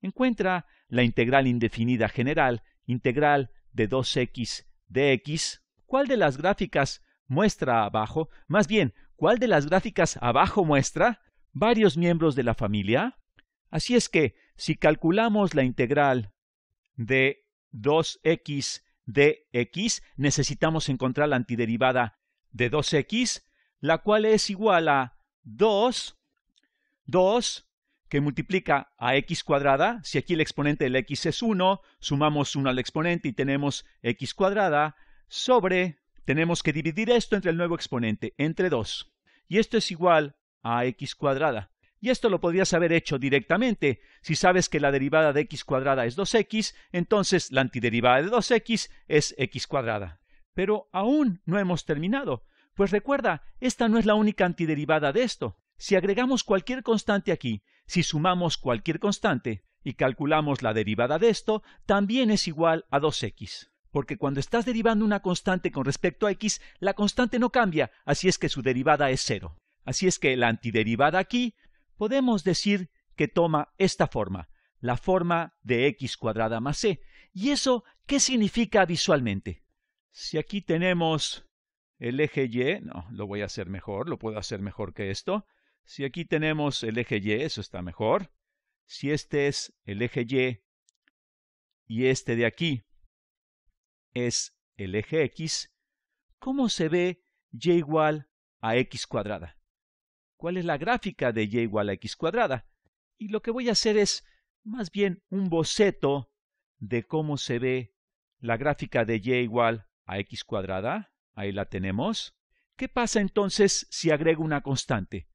Encuentra la integral indefinida general, integral de 2x dx. ¿Cuál de las gráficas muestra abajo? Más bien, ¿cuál de las gráficas abajo muestra? Varios miembros de la familia. Así es que, si calculamos la integral de 2x dx, necesitamos encontrar la antiderivada de 2x, la cual es igual a 2, 2 que multiplica a x cuadrada. Si aquí el exponente del x es 1, sumamos 1 al exponente y tenemos x cuadrada sobre, tenemos que dividir esto entre el nuevo exponente, entre 2. Y esto es igual a x cuadrada. Y esto lo podrías haber hecho directamente. Si sabes que la derivada de x cuadrada es 2x, entonces la antiderivada de 2x es x cuadrada. Pero aún no hemos terminado. Pues recuerda, esta no es la única antiderivada de esto. Si agregamos cualquier constante aquí si sumamos cualquier constante y calculamos la derivada de esto, también es igual a 2x. Porque cuando estás derivando una constante con respecto a x, la constante no cambia, así es que su derivada es cero. Así es que la antiderivada aquí podemos decir que toma esta forma, la forma de x cuadrada más c. E. ¿Y eso qué significa visualmente? Si aquí tenemos el eje y, no, lo voy a hacer mejor, lo puedo hacer mejor que esto. Si aquí tenemos el eje Y, eso está mejor. Si este es el eje Y y este de aquí es el eje X, ¿cómo se ve Y igual a X cuadrada? ¿Cuál es la gráfica de Y igual a X cuadrada? Y lo que voy a hacer es más bien un boceto de cómo se ve la gráfica de Y igual a X cuadrada. Ahí la tenemos. ¿Qué pasa entonces si agrego una constante?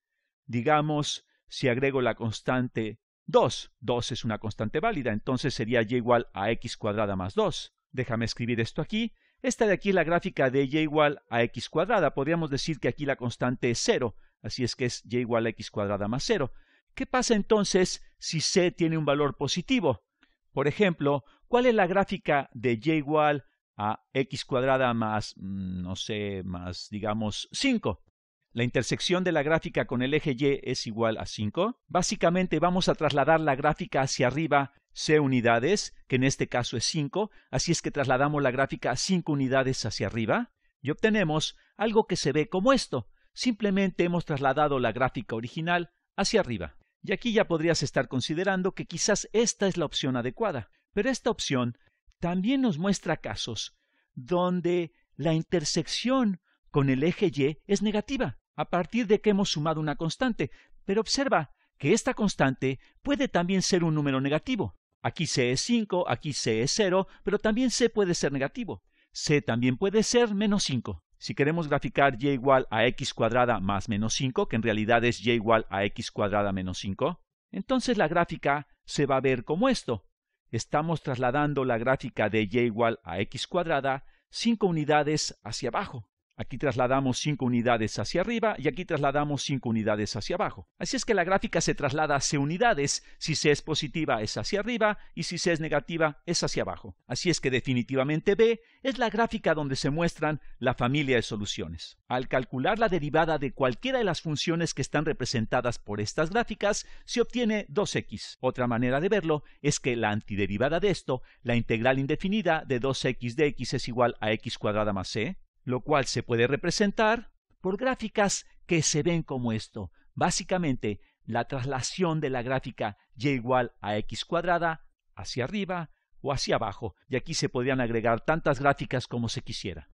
digamos, si agrego la constante 2, 2 es una constante válida, entonces sería y igual a x cuadrada más 2. Déjame escribir esto aquí. Esta de aquí es la gráfica de y igual a x cuadrada. Podríamos decir que aquí la constante es 0, así es que es y igual a x cuadrada más 0. ¿Qué pasa entonces si c tiene un valor positivo? Por ejemplo, ¿cuál es la gráfica de y igual a x cuadrada más, mm, no sé, más digamos 5? la intersección de la gráfica con el eje Y es igual a 5, básicamente vamos a trasladar la gráfica hacia arriba C unidades, que en este caso es 5, así es que trasladamos la gráfica 5 unidades hacia arriba y obtenemos algo que se ve como esto. Simplemente hemos trasladado la gráfica original hacia arriba. Y aquí ya podrías estar considerando que quizás esta es la opción adecuada, pero esta opción también nos muestra casos donde la intersección con el eje Y es negativa a partir de que hemos sumado una constante, pero observa que esta constante puede también ser un número negativo. Aquí C es 5, aquí C es 0, pero también C puede ser negativo. C también puede ser menos 5. Si queremos graficar y igual a x cuadrada más menos 5, que en realidad es y igual a x cuadrada menos 5, entonces la gráfica se va a ver como esto. Estamos trasladando la gráfica de y igual a x cuadrada 5 unidades hacia abajo. Aquí trasladamos 5 unidades hacia arriba y aquí trasladamos 5 unidades hacia abajo. Así es que la gráfica se traslada a hacia unidades. Si C es positiva es hacia arriba y si C es negativa es hacia abajo. Así es que definitivamente B es la gráfica donde se muestran la familia de soluciones. Al calcular la derivada de cualquiera de las funciones que están representadas por estas gráficas, se obtiene 2x. Otra manera de verlo es que la antiderivada de esto, la integral indefinida de 2x de x es igual a x cuadrada más c, lo cual se puede representar por gráficas que se ven como esto. Básicamente, la traslación de la gráfica y igual a x cuadrada hacia arriba o hacia abajo, y aquí se podrían agregar tantas gráficas como se quisiera.